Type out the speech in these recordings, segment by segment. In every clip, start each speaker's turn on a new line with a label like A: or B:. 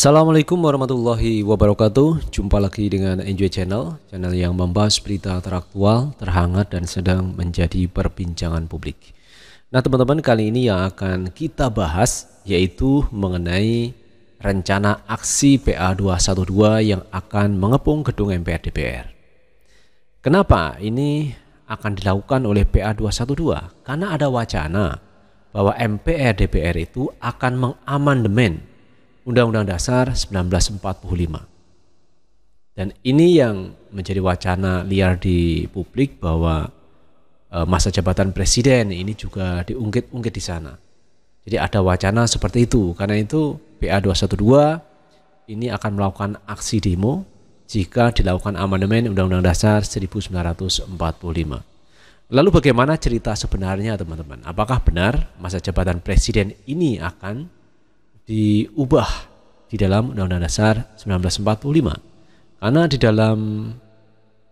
A: Assalamualaikum warahmatullahi wabarakatuh Jumpa lagi dengan Enjoy Channel Channel yang membahas berita teraktual, terhangat, dan sedang menjadi perbincangan publik Nah teman-teman kali ini yang akan kita bahas Yaitu mengenai rencana aksi PA212 yang akan mengepung gedung MPR DPR Kenapa ini akan dilakukan oleh PA212? Karena ada wacana bahwa MPR DPR itu akan mengamandemen Undang-Undang Dasar 1945. Dan ini yang menjadi wacana liar di publik bahwa e, masa jabatan presiden ini juga diungkit-ungkit di sana. Jadi ada wacana seperti itu. Karena itu PA 212 ini akan melakukan aksi demo jika dilakukan amandemen Undang-Undang Dasar 1945. Lalu bagaimana cerita sebenarnya teman-teman? Apakah benar masa jabatan presiden ini akan diubah di dalam Undang-Undang Dasar 1945. Karena di dalam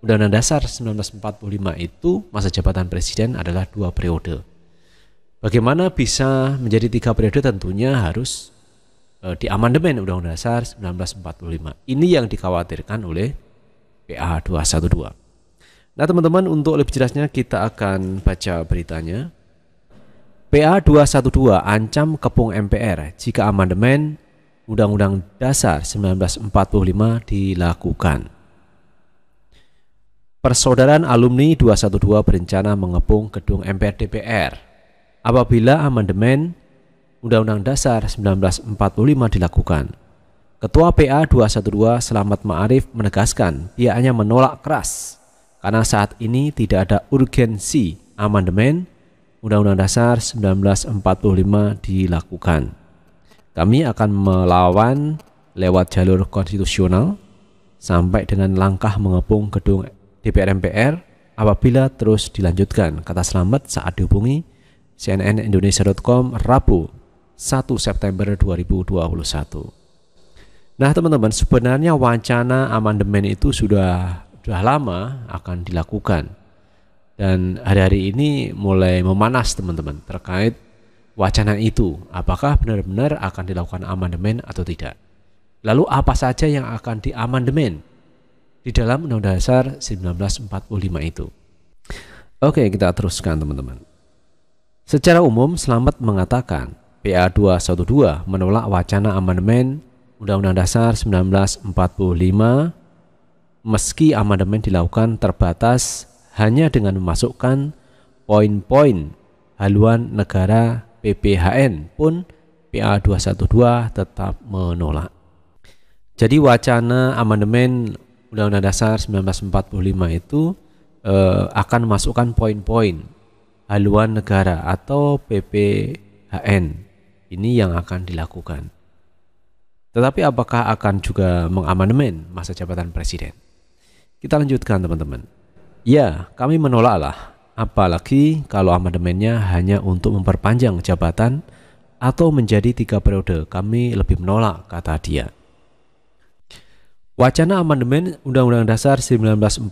A: Undang-Undang Dasar 1945 itu masa jabatan presiden adalah dua periode. Bagaimana bisa menjadi tiga periode tentunya harus e, eh, amandemen Undang-Undang Dasar 1945. Ini yang dikhawatirkan oleh PA 212. Nah teman-teman untuk lebih jelasnya kita akan baca beritanya. PA 212 ancam kepung MPR jika amandemen Undang-Undang Dasar 1945 dilakukan. Persaudaraan alumni 212 berencana mengepung gedung MPR DPR apabila amandemen Undang-Undang Dasar 1945 dilakukan. Ketua PA 212 Selamat Ma'arif menegaskan pihaknya menolak keras karena saat ini tidak ada urgensi amandemen Undang-Undang Dasar 1945 dilakukan. Kami akan melawan lewat jalur konstitusional sampai dengan langkah mengepung gedung DPR MPR apabila terus dilanjutkan, kata Selamat saat dihubungi cnnindonesia.com Rabu 1 September 2021. Nah teman-teman sebenarnya wacana amandemen itu sudah sudah lama akan dilakukan dan hari-hari ini mulai memanas teman-teman terkait wacana itu, apakah benar-benar akan dilakukan amandemen atau tidak. Lalu apa saja yang akan diamandemen di dalam Undang Dasar 1945 itu. Oke, kita teruskan teman-teman. Secara umum, Selamat mengatakan PA 212 menolak wacana amandemen Undang-Undang Dasar 1945 meski amandemen dilakukan terbatas hanya dengan memasukkan poin-poin haluan negara PPHN pun PA212 tetap menolak. Jadi wacana amandemen Undang-Undang Dasar 1945 itu eh, akan masukkan poin-poin haluan negara atau PPHN. Ini yang akan dilakukan. Tetapi apakah akan juga mengamandemen masa jabatan presiden? Kita lanjutkan teman-teman. Ya, kami menolaklah, apalagi kalau amandemennya hanya untuk memperpanjang jabatan atau menjadi tiga periode. Kami lebih menolak, kata dia. Wacana amandemen Undang-Undang Dasar 1945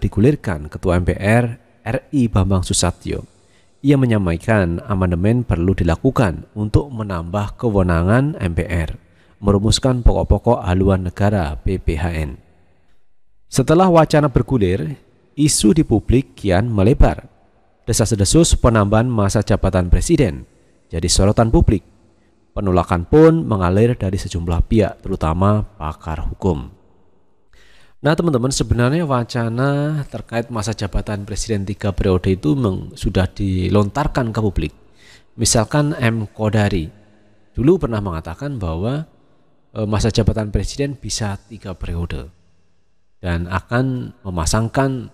A: digulirkan Ketua MPR RI Bambang Susatyo. Ia menyampaikan amandemen perlu dilakukan untuk menambah kewenangan MPR, merumuskan pokok-pokok haluan negara PPHN. Setelah wacana bergulir, isu di publik kian melebar. Desas-desus penambahan masa jabatan presiden jadi sorotan publik. Penolakan pun mengalir dari sejumlah pihak, terutama pakar hukum. Nah teman-teman sebenarnya wacana terkait masa jabatan presiden tiga periode itu sudah dilontarkan ke publik. Misalkan M. Kodari dulu pernah mengatakan bahwa e, masa jabatan presiden bisa tiga periode dan akan memasangkan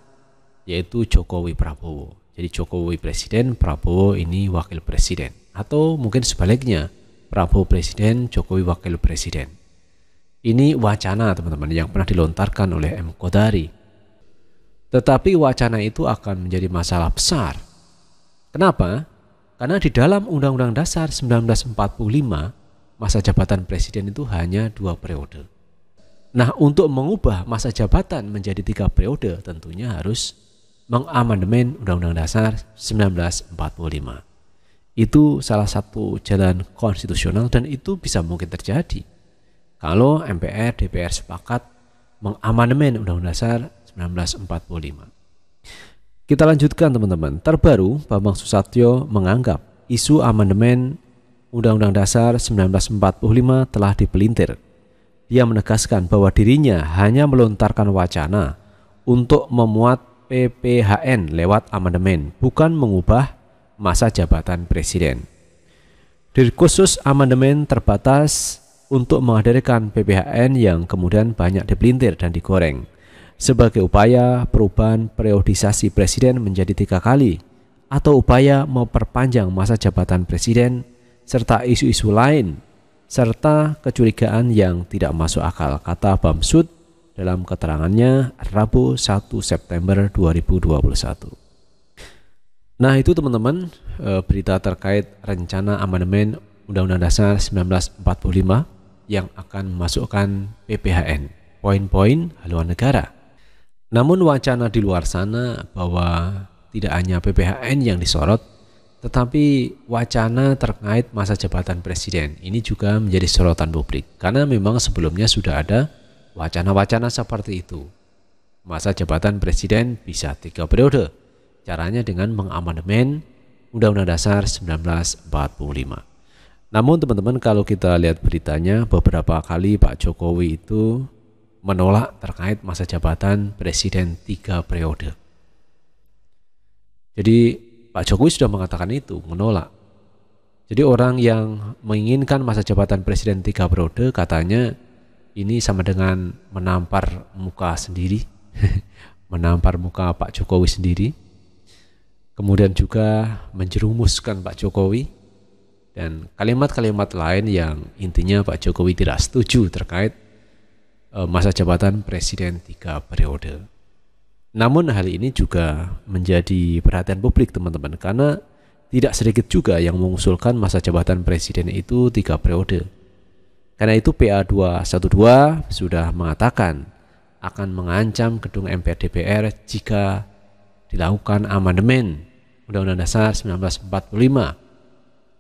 A: yaitu Jokowi Prabowo. Jadi Jokowi presiden, Prabowo ini wakil presiden. Atau mungkin sebaliknya, Prabowo presiden, Jokowi wakil presiden. Ini wacana teman-teman yang pernah dilontarkan oleh M. Kodari. Tetapi wacana itu akan menjadi masalah besar. Kenapa? Karena di dalam Undang-Undang Dasar 1945, masa jabatan presiden itu hanya dua periode. Nah, untuk mengubah masa jabatan menjadi tiga periode tentunya harus mengamandemen Undang-Undang Dasar 1945. Itu salah satu jalan konstitusional dan itu bisa mungkin terjadi. Kalau MPR, DPR sepakat mengamandemen Undang-Undang Dasar 1945. Kita lanjutkan teman-teman. Terbaru, Bambang Susatyo menganggap isu amandemen Undang-Undang Dasar 1945 telah dipelintir. Dia menegaskan bahwa dirinya hanya melontarkan wacana untuk memuat PPHN lewat amandemen, bukan mengubah masa jabatan presiden. khusus amandemen terbatas untuk menghadirkan PPHN yang kemudian banyak dipelintir dan digoreng sebagai upaya perubahan periodisasi presiden menjadi tiga kali atau upaya memperpanjang masa jabatan presiden serta isu-isu lain serta kecurigaan yang tidak masuk akal kata Bamsud dalam keterangannya Rabu 1 September 2021. Nah itu teman-teman e, berita terkait rencana amandemen Undang-Undang Dasar 1945 yang akan memasukkan PPHN, poin-poin haluan negara. Namun wacana di luar sana bahwa tidak hanya PPHN yang disorot, tetapi wacana terkait masa jabatan presiden ini juga menjadi sorotan publik karena memang sebelumnya sudah ada wacana-wacana seperti itu. Masa jabatan presiden bisa tiga periode, caranya dengan mengamandemen Undang-Undang Dasar 1945. Namun teman-teman kalau kita lihat beritanya beberapa kali Pak Jokowi itu menolak terkait masa jabatan presiden tiga periode. Jadi Pak Jokowi sudah mengatakan itu, menolak. Jadi orang yang menginginkan masa jabatan presiden tiga periode katanya ini sama dengan menampar muka sendiri, menampar muka Pak Jokowi sendiri, kemudian juga menjerumuskan Pak Jokowi dan kalimat-kalimat lain yang intinya Pak Jokowi tidak setuju terkait e, masa jabatan presiden tiga periode. Namun hal ini juga menjadi perhatian publik teman-teman karena tidak sedikit juga yang mengusulkan masa jabatan presiden itu tiga periode karena itu PA212 sudah mengatakan akan mengancam gedung MPR DPR jika dilakukan amandemen Undang-Undang Dasar 1945.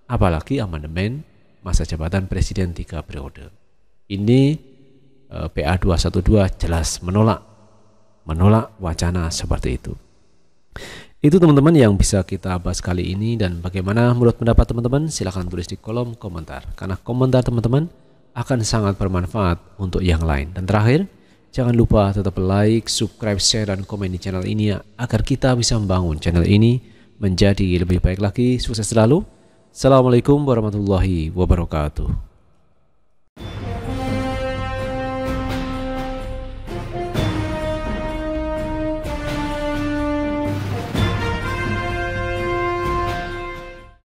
A: Apalagi amandemen masa jabatan presiden tiga periode. Ini e, PA212 jelas menolak menolak wacana seperti itu. Itu teman-teman yang bisa kita bahas kali ini dan bagaimana menurut pendapat teman-teman silahkan tulis di kolom komentar. Karena komentar teman-teman akan sangat bermanfaat untuk yang lain. Dan terakhir, jangan lupa tetap like, subscribe, share, dan komen di channel ini ya, agar kita bisa membangun channel ini menjadi lebih baik lagi. Sukses selalu. Assalamualaikum warahmatullahi wabarakatuh.